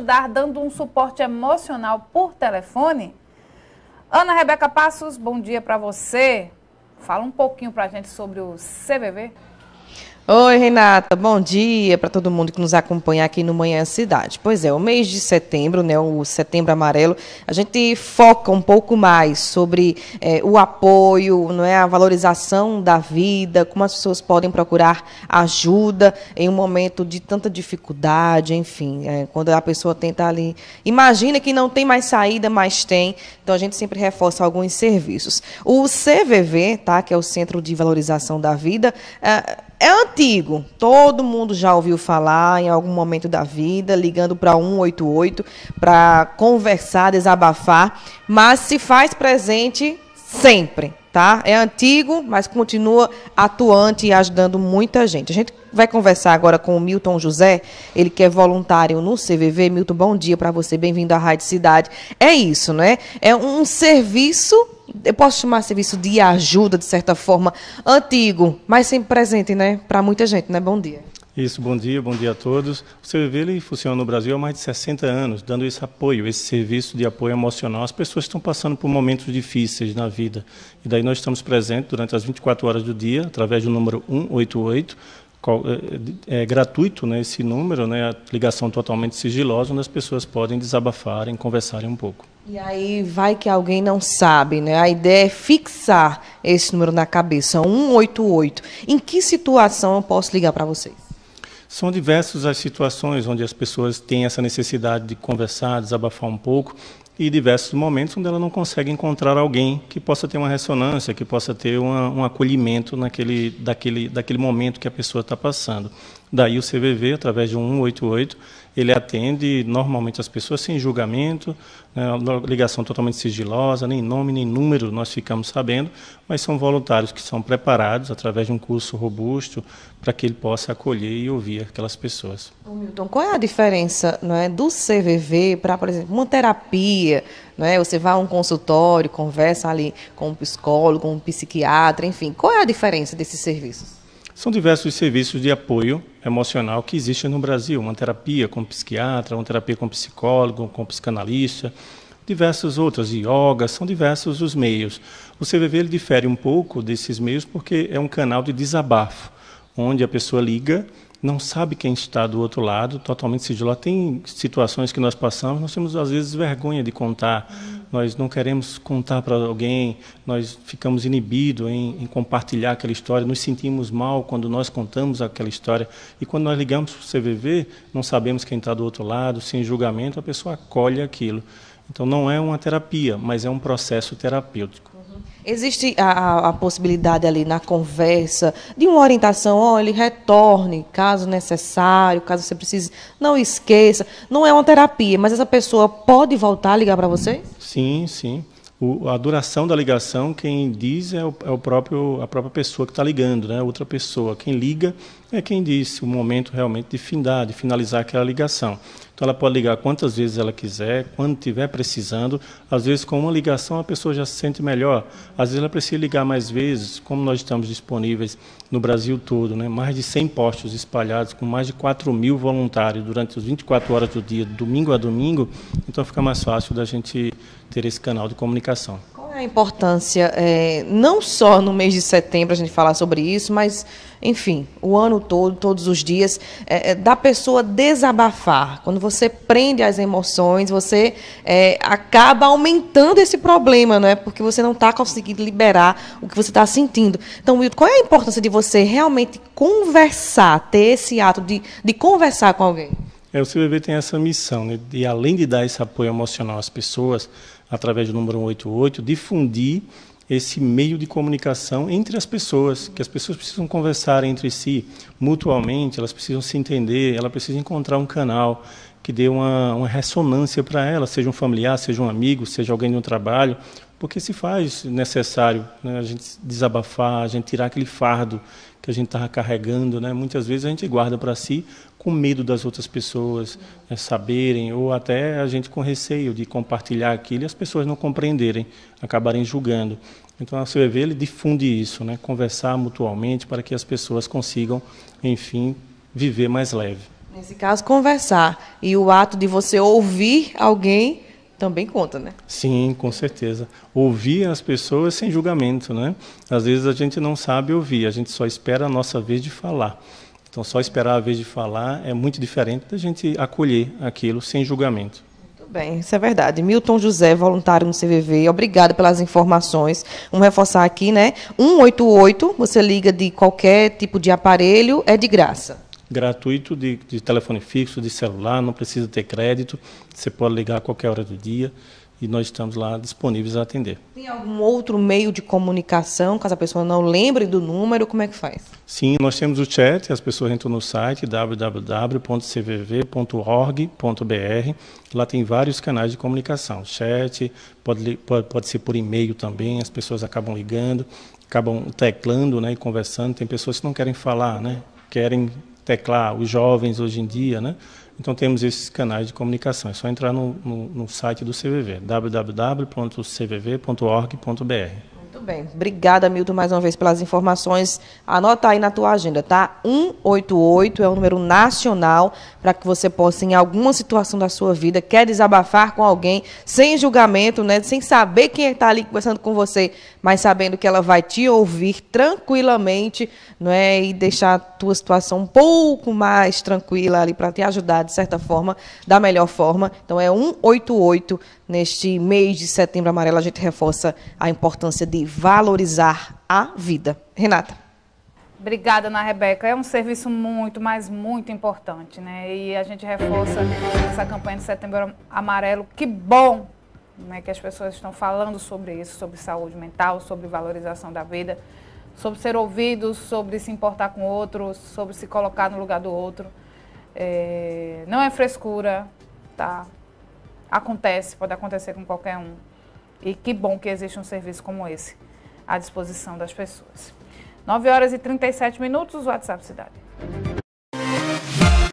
ajudar dando um suporte emocional por telefone? Ana Rebeca Passos, bom dia para você. Fala um pouquinho para a gente sobre o CVV. Oi, Renata. Bom dia para todo mundo que nos acompanha aqui no Manhã Cidade. Pois é, o mês de setembro, né, o Setembro Amarelo, a gente foca um pouco mais sobre é, o apoio, não é, a valorização da vida, como as pessoas podem procurar ajuda em um momento de tanta dificuldade, enfim, é, quando a pessoa tenta ali, imagina que não tem mais saída, mas tem. Então a gente sempre reforça alguns serviços. O CVV, tá, que é o Centro de Valorização da Vida, é, é antigo, todo mundo já ouviu falar em algum momento da vida, ligando para 188 para conversar, desabafar, mas se faz presente sempre tá? É antigo, mas continua atuante e ajudando muita gente. A gente vai conversar agora com o Milton José, ele que é voluntário no CVV. Milton, bom dia para você, bem-vindo à Rádio Cidade. É isso, né? É um serviço, eu posso chamar de serviço de ajuda, de certa forma, antigo, mas sempre presente, né? Para muita gente, né? Bom dia. Isso, bom dia, bom dia a todos. O CVV ele funciona no Brasil há mais de 60 anos, dando esse apoio, esse serviço de apoio emocional. As pessoas estão passando por momentos difíceis na vida. E daí nós estamos presentes durante as 24 horas do dia, através do número 188, é, é, é, gratuito né, esse número, né, a ligação totalmente sigilosa, onde as pessoas podem desabafarem, conversarem um pouco. E aí vai que alguém não sabe, né? A ideia é fixar esse número na cabeça, 188. Em que situação eu posso ligar para vocês? São diversas as situações onde as pessoas têm essa necessidade de conversar, desabafar um pouco, e diversos momentos onde ela não consegue encontrar alguém que possa ter uma ressonância, que possa ter uma, um acolhimento naquele, daquele, daquele momento que a pessoa está passando. Daí o CVV, através de 188, ele atende normalmente as pessoas sem julgamento, né, ligação totalmente sigilosa, nem nome, nem número nós ficamos sabendo, mas são voluntários que são preparados através de um curso robusto para que ele possa acolher e ouvir aquelas pessoas. Milton, qual é a diferença não é, do CVV para, por exemplo, uma terapia? Não é? Você vai a um consultório, conversa ali com um psicólogo, com um psiquiatra, enfim. Qual é a diferença desses serviços? São diversos serviços de apoio emocional que existe no Brasil, uma terapia com psiquiatra, uma terapia com psicólogo, com psicanalista, diversas outras, yoga, são diversos os meios. O CVV ele difere um pouco desses meios porque é um canal de desabafo, onde a pessoa liga, não sabe quem está do outro lado, totalmente sigilado. Tem situações que nós passamos, nós temos às vezes vergonha de contar nós não queremos contar para alguém, nós ficamos inibidos em, em, compartilhar aquela história, nos sentimos mal quando nós contamos aquela história. E quando nós ligamos para o CVV, não sabemos quem está do outro lado, sem julgamento, a pessoa acolhe aquilo. Então não é uma terapia, mas é um processo terapêutico. Existe a, a, possibilidade ali na conversa de uma orientação, olha, retorne caso necessário, caso você precise, não esqueça. Não é uma terapia, mas essa pessoa pode voltar a ligar para você? Sim, sim. O, a duração da ligação, quem diz é, o, é o próprio, a própria pessoa que está ligando, né? outra pessoa. Quem liga é quem disse o momento realmente de findar, de finalizar aquela ligação. Então ela pode ligar quantas vezes ela quiser, quando estiver precisando. Às vezes com uma ligação a pessoa já se sente melhor. Às vezes ela precisa ligar mais vezes, como nós estamos disponíveis no Brasil todo, né? mais de 100 postos espalhados, com mais de 4 mil voluntários durante as 24 horas do dia, domingo a domingo, então fica mais fácil da gente ter esse canal de comunicação qual é a importância, é, não só no mês de setembro a gente falar sobre isso, mas, enfim, o ano todo, todos os dias, é, é da pessoa desabafar. Quando você prende as emoções, você é, acaba aumentando esse problema, né? porque você não está conseguindo liberar o que você está sentindo. Então, Wilton, qual é a importância de você realmente conversar, ter esse ato de, de conversar com alguém? É, o CBV tem essa missão, né, de além de dar esse apoio emocional às pessoas, através do número 188, difundir esse meio de comunicação entre as pessoas, que as pessoas precisam conversar entre si mutualmente, elas precisam se entender, ela precisa encontrar um canal que dê uma, uma ressonância para ela, seja um familiar, seja um amigo, seja alguém de um trabalho, porque se faz necessário né, a gente desabafar, a gente tirar aquele fardo que a gente estava carregando. Né? Muitas vezes a gente guarda para si com medo das outras pessoas né, saberem, ou até a gente com receio de compartilhar aquilo e as pessoas não compreenderem, acabarem julgando. Então, a CBV ele difunde isso, né? conversar mutualmente para que as pessoas consigam, enfim, viver mais leve. Nesse caso, conversar. E o ato de você ouvir alguém também conta, né? Sim, com certeza. Ouvir as pessoas sem julgamento, né? Às vezes a gente não sabe ouvir, a gente só espera a nossa vez de falar. Então, só esperar a vez de falar é muito diferente da gente acolher aquilo sem julgamento. Muito bem, isso é verdade. Milton José, voluntário no CVV, obrigado pelas informações. Vamos reforçar aqui, né? 188, você liga de qualquer tipo de aparelho, é de graça gratuito de, de telefone fixo, de celular, não precisa ter crédito, você pode ligar a qualquer hora do dia e nós estamos lá disponíveis a atender. Tem algum outro meio de comunicação, caso a pessoa não lembre do número, como é que faz? Sim, nós temos o chat, as pessoas entram no site www.cvv.org.br, lá tem vários canais de comunicação, chat, pode, pode, pode ser por e-mail também, as pessoas acabam ligando, acabam teclando né, e conversando, tem pessoas que não querem falar, né? querem teclar os jovens hoje em dia, né? Então temos esses canais de comunicação. É só entrar no, no, no site do CVV, www.cvv.org.br. Muito bem. Obrigada, Milton, mais uma vez pelas informações. Anota aí na tua agenda, tá? 188 é o um número nacional para que você possa, em alguma situação da sua vida, quer desabafar com alguém, sem julgamento, né? Sem saber quem está ali conversando com você, mas sabendo que ela vai te ouvir tranquilamente, não é? E deixar a tua situação um pouco mais tranquila ali para te ajudar, de certa forma, da melhor forma. Então é 188 neste mês de setembro amarelo, a gente reforça a importância de valorizar a vida. Renata. Obrigada, Ana Rebeca. É um serviço muito, mas muito importante, né? E a gente reforça essa campanha de Setembro Amarelo. Que bom né, que as pessoas estão falando sobre isso, sobre saúde mental, sobre valorização da vida, sobre ser ouvido, sobre se importar com o outro, sobre se colocar no lugar do outro. É, não é frescura, tá? Acontece, pode acontecer com qualquer um. E que bom que existe um serviço como esse à disposição das pessoas. 9 horas e 37 minutos, WhatsApp Cidade.